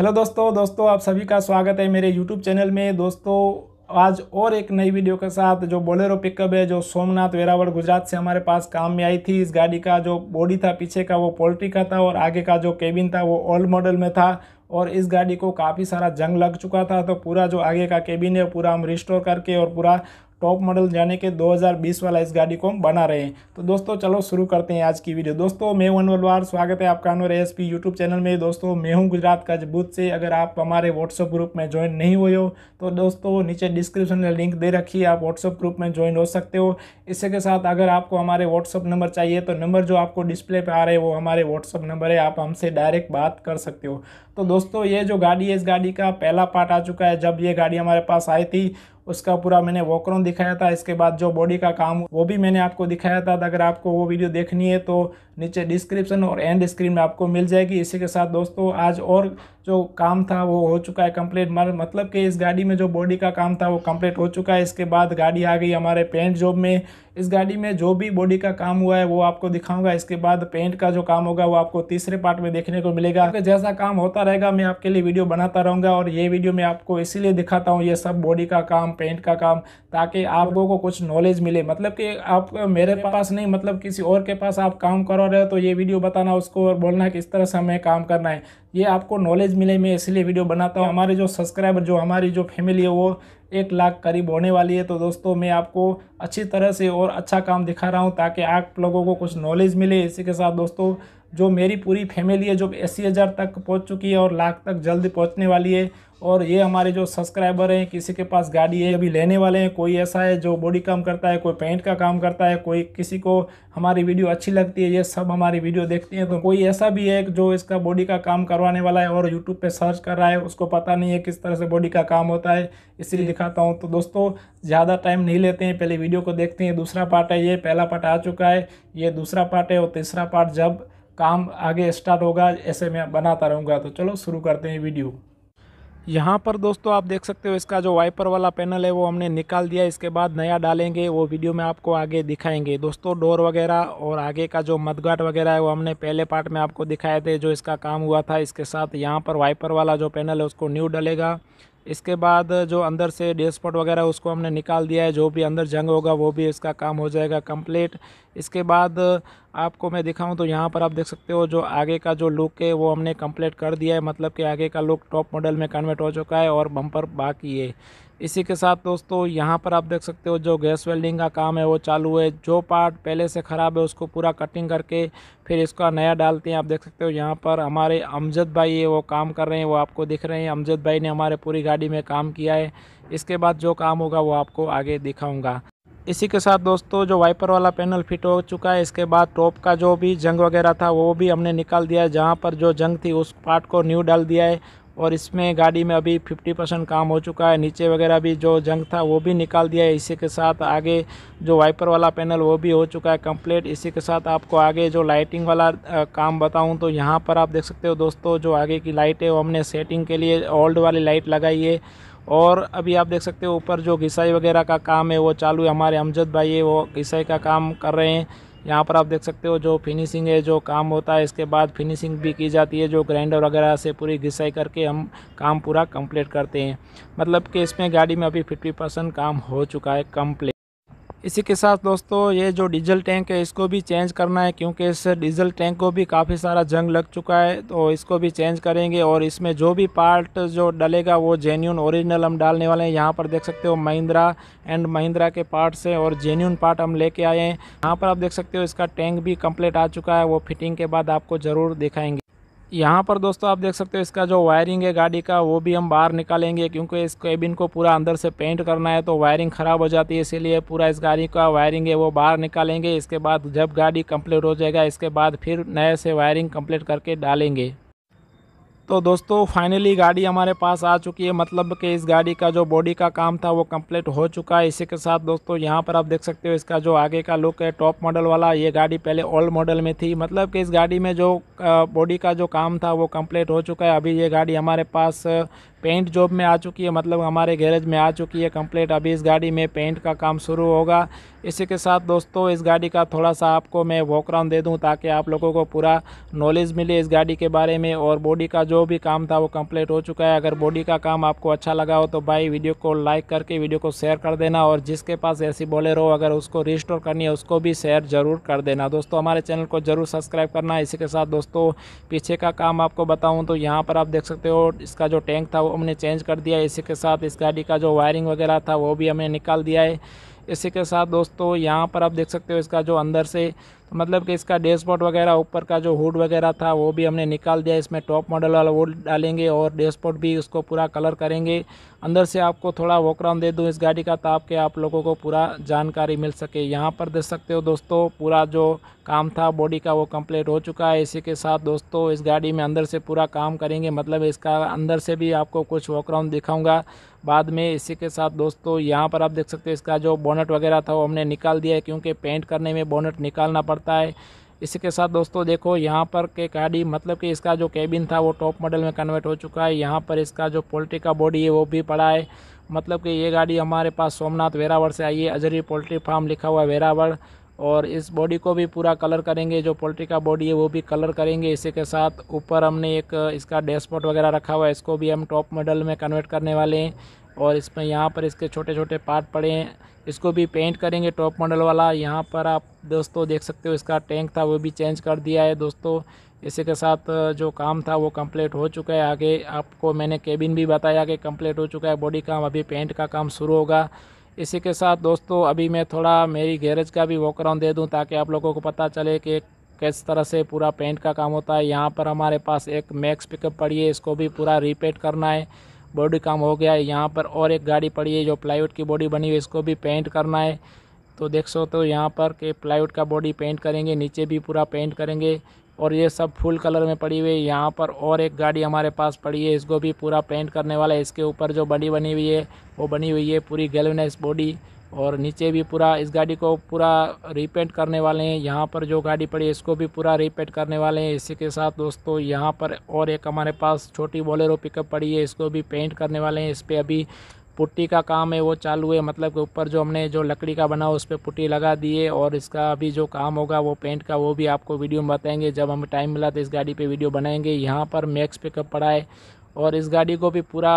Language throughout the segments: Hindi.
हेलो दोस्तों दोस्तों आप सभी का स्वागत है मेरे यूट्यूब चैनल में दोस्तों आज और एक नई वीडियो के साथ जो बोलेरो पिकअप है जो सोमनाथ वेरावड़ गुजरात से हमारे पास काम में आई थी इस गाड़ी का जो बॉडी था पीछे का वो पोल्ट्री का था और आगे का जो केबिन था वो ओल्ड मॉडल में था और इस गाड़ी को काफ़ी सारा जंग लग चुका था तो पूरा जो आगे का केबिन है पूरा हम रिस्टोर करके और पूरा टॉप मॉडल जाने के 2020 वाला इस गाड़ी को हम बना रहे हैं तो दोस्तों चलो शुरू करते हैं आज की वीडियो दोस्तों मैं हूं अनवलवार स्वागत है आपका Anwar S P YouTube channel में दोस्तों मैं हूं गुजरात का जबूत से अगर आप हमारे व्हाट्सअप ग्रुप में ज्वाइन नहीं हुए हो तो दोस्तों नीचे डिस्क्रिप्शन में लिंक दे रखी आप व्हाट्सअप ग्रुप में ज्वाइन हो सकते हो इसी के साथ अगर आपको हमारे व्हाट्सअप नंबर चाहिए तो नंबर जो आपको डिस्प्ले पर आ रहे हैं वो हमारे व्हाट्सअप नंबर है आप हमसे डायरेक्ट बात कर सकते हो तो दोस्तों ये जो गाड़ी है इस गाड़ी का पहला पार्ट आ चुका है जब ये गाड़ी हमारे पास आई थी उसका पूरा मैंने वॉकरॉन दिखाया था इसके बाद जो बॉडी का काम वो भी मैंने आपको दिखाया था अगर आपको वो वीडियो देखनी है तो नीचे डिस्क्रिप्शन और एंड स्क्रीन में आपको मिल जाएगी इसी के साथ दोस्तों आज और जो काम था वो हो चुका है कंप्लीट मतलब कि इस गाड़ी में जो बॉडी का काम था वो कंप्लीट हो चुका है इसके बाद गाड़ी आ गई हमारे पेंट जॉब में इस गाड़ी में जो भी बॉडी का काम हुआ है वो आपको दिखाऊंगा इसके बाद पेंट का जो काम होगा वो आपको तीसरे पार्ट में देखने को मिलेगा तो जैसा काम होता रहेगा मैं आपके लिए वीडियो बनाता रहूँगा और ये वीडियो मैं आपको इसीलिए दिखाता हूँ ये सब बॉडी का काम पेंट का काम ताकि आप लोगों को कुछ नॉलेज मिले मतलब कि आप मेरे पास नहीं मतलब किसी और के पास आप काम करो रहे हो तो ये वीडियो बताना उसको और बोलना कि इस तरह से हमें काम करना है ये आपको नॉलेज मिले मैं इसलिए वीडियो बनाता हूँ हमारे जो सब्सक्राइबर जो हमारी जो फैमिली है वो एक लाख करीब होने वाली है तो दोस्तों मैं आपको अच्छी तरह से और अच्छा काम दिखा रहा हूँ ताकि आप लोगों को कुछ नॉलेज मिले इसी के साथ दोस्तों जो मेरी पूरी फैमिली है जो अस्सी हज़ार तक पहुँच चुकी है और लाख तक जल्द पहुँचने वाली है और ये हमारे जो सब्सक्राइबर हैं किसी के पास गाड़ी है अभी लेने वाले हैं कोई ऐसा है जो बॉडी काम करता है कोई पेंट का काम करता है कोई किसी को हमारी वीडियो अच्छी लगती है ये सब हमारी वीडियो देखते हैं तो कोई ऐसा भी है जो इसका बॉडी का काम करवाने वाला है और यूट्यूब पर सर्च कर रहा है उसको पता नहीं है किस तरह से बॉडी का काम होता है इसीलिए दिखाता हूँ तो दोस्तों ज़्यादा टाइम नहीं लेते हैं पहले वीडियो को देखते हैं दूसरा पार्ट है ये पहला पार्ट आ चुका है ये दूसरा पार्ट है और तीसरा पार्ट जब काम आगे स्टार्ट होगा ऐसे मैं बनाता रहूँगा तो चलो शुरू करते हैं वीडियो यहाँ पर दोस्तों आप देख सकते हो इसका जो वाइपर वाला पैनल है वो हमने निकाल दिया इसके बाद नया डालेंगे वो वीडियो में आपको आगे दिखाएंगे दोस्तों डोर वगैरह और आगे का जो मदगाट वगैरह है वो हमने पहले पार्ट में आपको दिखाए थे जो इसका काम हुआ था इसके साथ यहाँ पर वाइपर वाला जो पैनल है उसको न्यू डलेगा इसके बाद जो अंदर से डेस्पॉट वगैरह उसको हमने निकाल दिया है जो भी अंदर जंग होगा वो भी इसका काम हो जाएगा कंप्लीट इसके बाद आपको मैं दिखाऊं तो यहाँ पर आप देख सकते हो जो आगे का जो लुक है वो हमने कंप्लीट कर दिया है मतलब कि आगे का लुक टॉप मॉडल में कन्वर्ट हो चुका है और बम्पर बाकी है इसी के साथ दोस्तों यहाँ पर आप देख सकते हो जो गैस वेल्डिंग का काम है वो चालू है जो पार्ट पहले से ख़राब है उसको पूरा कटिंग करके फिर इसका नया डालते हैं आप देख सकते हो यहाँ पर हमारे अमजद भाई है वो काम कर रहे हैं वो आपको दिख रहे हैं अमजद भाई ने हमारे पूरी गाड़ी में काम किया है इसके बाद जो काम होगा वो आपको आगे दिखाऊँगा इसी के साथ दोस्तों जो वाइपर वाला पैनल फिट हो चुका है इसके बाद टॉप का जो भी जंग वगैरह था वो भी हमने निकाल दिया है जहाँ पर जो जंग थी उस पार्ट को न्यू डाल दिया है और इसमें गाड़ी में अभी 50 परसेंट काम हो चुका है नीचे वगैरह भी जो जंग था वो भी निकाल दिया है इसी के साथ आगे जो वाइपर वाला पैनल वो भी हो चुका है कंप्लीट इसी के साथ आपको आगे जो लाइटिंग वाला काम बताऊं तो यहाँ पर आप देख सकते हो दोस्तों जो आगे की लाइट है वो हमने सेटिंग के लिए ओल्ड वाली लाइट लगाई है और अभी आप देख सकते हो ऊपर जो घिसाई वगैरह का काम है वो चालू है हमारे अमजद भाई है वो घिसाई का काम कर रहे हैं यहाँ पर आप देख सकते हो जो फिनिशिंग है जो काम होता है इसके बाद फिनिशिंग भी की जाती है जो ग्राइंडर वगैरह से पूरी घिसाई करके हम काम पूरा कंप्लीट करते हैं मतलब कि इसमें गाड़ी में अभी फिफ्टी परसेंट काम हो चुका है कम्प्लीट इसी के साथ दोस्तों ये जो डीजल टैंक है इसको भी चेंज करना है क्योंकि इस डीजल टैंक को भी काफ़ी सारा जंग लग चुका है तो इसको भी चेंज करेंगे और इसमें जो भी पार्ट जो डलेगा वो जेन्यून ओरिजिनल हम डालने वाले हैं यहाँ पर देख सकते हो महिंद्रा एंड महिंद्रा के पार्ट्स हैं और जेन्यून पार्ट हम लेके आए हैं यहाँ पर आप देख सकते हो इसका टैंक भी कम्प्लीट आ चुका है वो फिटिंग के बाद आपको ज़रूर दिखाएंगे यहाँ पर दोस्तों आप देख सकते हो इसका जो वायरिंग है गाड़ी का वो भी हम बाहर निकालेंगे क्योंकि इस केबिन को पूरा अंदर से पेंट करना है तो वायरिंग ख़राब हो जाती है इसीलिए पूरा इस गाड़ी का वायरिंग है वो बाहर निकालेंगे इसके बाद जब गाड़ी कंप्लीट हो जाएगा इसके बाद फिर नए से वायरिंग कंप्लीट करके डालेंगे तो दोस्तों फाइनली गाड़ी हमारे पास आ चुकी है मतलब कि इस गाड़ी का जो बॉडी का काम था वो कंप्लीट हो चुका है इसी के साथ दोस्तों यहाँ पर आप देख सकते हो इसका जो आगे का लुक है टॉप मॉडल वाला ये गाड़ी पहले ओल्ड मॉडल में थी मतलब कि इस गाड़ी में जो बॉडी का जो काम था वो कंप्लीट हो चुका है अभी ये गाड़ी हमारे पास पेंट जॉब में आ चुकी है मतलब हमारे गैरेज में आ चुकी है कंप्लीट अभी इस गाड़ी में पेंट का काम शुरू होगा इसी के साथ दोस्तों इस गाड़ी का थोड़ा सा आपको मैं वॉक राउंड दे दूं ताकि आप लोगों को पूरा नॉलेज मिले इस गाड़ी के बारे में और बॉडी का जो भी काम था वो कंप्लीट हो चुका है अगर बॉडी का काम आपको अच्छा लगा हो तो भाई वीडियो को लाइक करके वीडियो को शेयर कर देना और जिसके पास ऐसी हो अगर उसको रिस्टोर करनी है उसको भी शेयर ज़रूर कर देना दोस्तों हमारे चैनल को ज़रूर सब्सक्राइब करना इसी के साथ दोस्तों पीछे का काम आपको बताऊँ तो यहाँ पर आप देख सकते हो इसका जो टैंक था हमने चेंज कर दिया है इसी के साथ इस गाड़ी का जो वायरिंग वगैरह था वो भी हमने निकाल दिया है इसी के साथ दोस्तों यहाँ पर आप देख सकते हो इसका जो अंदर से तो मतलब कि इसका डैशबोर्ड वगैरह ऊपर का जो हुड वगैरह था वो भी हमने निकाल दिया इसमें टॉप मॉडल वाला वो डालेंगे और डैशबोर्ड भी उसको पूरा कलर करेंगे अंदर से आपको थोड़ा वॉकराउंड दे दूँ इस गाड़ी का ताकि आप लोगों को पूरा जानकारी मिल सके यहाँ पर देख सकते हो दोस्तों पूरा जो काम था बॉडी का वो कम्प्लीट हो चुका है इसी के साथ दोस्तों इस गाड़ी में अंदर से पूरा काम करेंगे मतलब इसका अंदर से भी आपको कुछ वॉकराउंड दिखाऊँगा बाद में इसी के साथ दोस्तों यहाँ पर आप देख सकते हो इसका जो बोनट वगैरह था वो हमने निकाल दिया है क्योंकि पेंट करने में बोनट निकालना पड़ता पड़ता है इसके साथ दोस्तों देखो यहाँ पर के गाड़ी मतलब कि इसका जो केबिन था वो टॉप मॉडल में कन्वर्ट हो चुका है यहाँ पर इसका जो पोल्ट्री का बॉडी है वो भी पड़ा है मतलब कि ये गाड़ी हमारे पास सोमनाथ वेरावड़ से आई है अजरी पोल्ट्री फार्म लिखा हुआ है वेरावड़ और इस बॉडी को भी पूरा कलर करेंगे जो पोल्ट्री का बॉडी है वो भी कलर करेंगे इसी के साथ ऊपर हमने एक इसका डैशबोर्ड वगैरह रखा हुआ है इसको भी हम टॉप मॉडल में कन्वर्ट करने वाले हैं और इसमें यहाँ पर इसके छोटे छोटे पार्ट पड़े हैं इसको भी पेंट करेंगे टॉप मॉडल वाला यहाँ पर आप दोस्तों देख सकते हो इसका टैंक था वो भी चेंज कर दिया है दोस्तों इसी के साथ जो काम था वो कंप्लीट हो चुका है आगे आपको मैंने केबिन भी बताया कि कंप्लीट हो चुका है बॉडी काम अभी पेंट का काम शुरू होगा इसी के साथ दोस्तों अभी मैं थोड़ा मेरी गैरेज का भी वॉक दे दूँ ताकि आप लोगों को पता चले कि किस तरह से पूरा पेंट का काम होता है यहाँ पर हमारे पास एक मैक्स पिकअप पड़ी है इसको भी पूरा रिपेट करना है बॉडी काम हो गया है यहाँ पर और एक गाड़ी पड़ी है जो प्लाईवुड की बॉडी बनी हुई है इसको भी पेंट करना है तो देख सो तो यहाँ पर के प्लाईवुड का बॉडी पेंट करेंगे नीचे भी पूरा पेंट करेंगे और ये सब फुल कलर में पड़ी हुई है यहाँ पर और एक गाड़ी हमारे पास पड़ी है इसको भी पूरा पेंट करने वाला है इसके ऊपर जो बॉडी बनी हुई है वो बनी हुई है पूरी गेलवनेस बॉडी और नीचे भी पूरा इस गाड़ी को पूरा रिपेंट करने वाले हैं यहाँ पर जो गाड़ी पड़ी है इसको भी पूरा रिपेंट करने वाले हैं इसी के साथ दोस्तों यहाँ पर और एक हमारे पास छोटी बोलेरो पिकअप पड़ी है इसको भी पेंट करने वाले हैं इस पर अभी पुट्टी का काम है वो चालू है मतलब के ऊपर जो हमने जो लकड़ी का बना उस पर पुट्टी लगा दी है और इसका अभी जो काम होगा वो पेंट का वो भी आपको वीडियो में बताएंगे जब हमें टाइम मिला तो इस गाड़ी पे वीडियो बनाएंगे यहाँ पर मैक्स पिकअप पड़ा है और इस गाड़ी को भी पूरा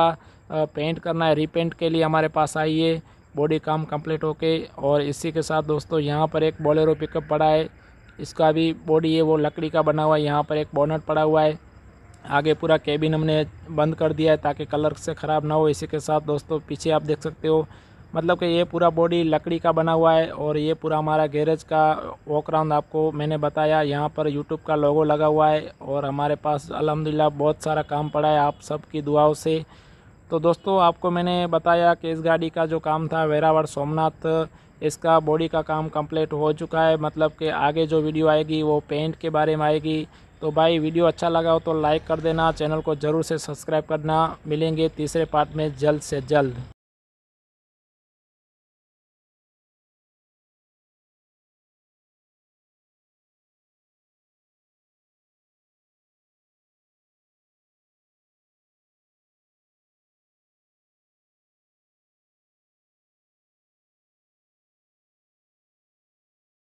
पेंट करना है रीपेंट के लिए हमारे पास आई है बॉडी काम कंप्लीट होके और इसी के साथ दोस्तों यहाँ पर एक बॉलेरो पिकअप पड़ा है इसका भी बॉडी है वो लकड़ी का बना हुआ है यहाँ पर एक बोनट पड़ा हुआ है आगे पूरा केबिन हमने बंद कर दिया है ताकि कलर से ख़राब ना हो इसी के साथ दोस्तों पीछे आप देख सकते हो मतलब कि ये पूरा बॉडी लकड़ी का बना हुआ है और ये पूरा हमारा गैरेज का वॉक राउंड आपको मैंने बताया यहाँ पर यूट्यूब का लोगो लगा हुआ है और हमारे पास अलहमदिल्ला बहुत सारा काम पड़ा है आप सबकी दुआओं से तो दोस्तों आपको मैंने बताया कि इस गाड़ी का जो काम था वेरावर सोमनाथ इसका बॉडी का काम कंप्लीट हो चुका है मतलब कि आगे जो वीडियो आएगी वो पेंट के बारे में आएगी तो भाई वीडियो अच्छा लगा हो तो लाइक कर देना चैनल को ज़रूर से सब्सक्राइब करना मिलेंगे तीसरे पार्ट में जल्द से जल्द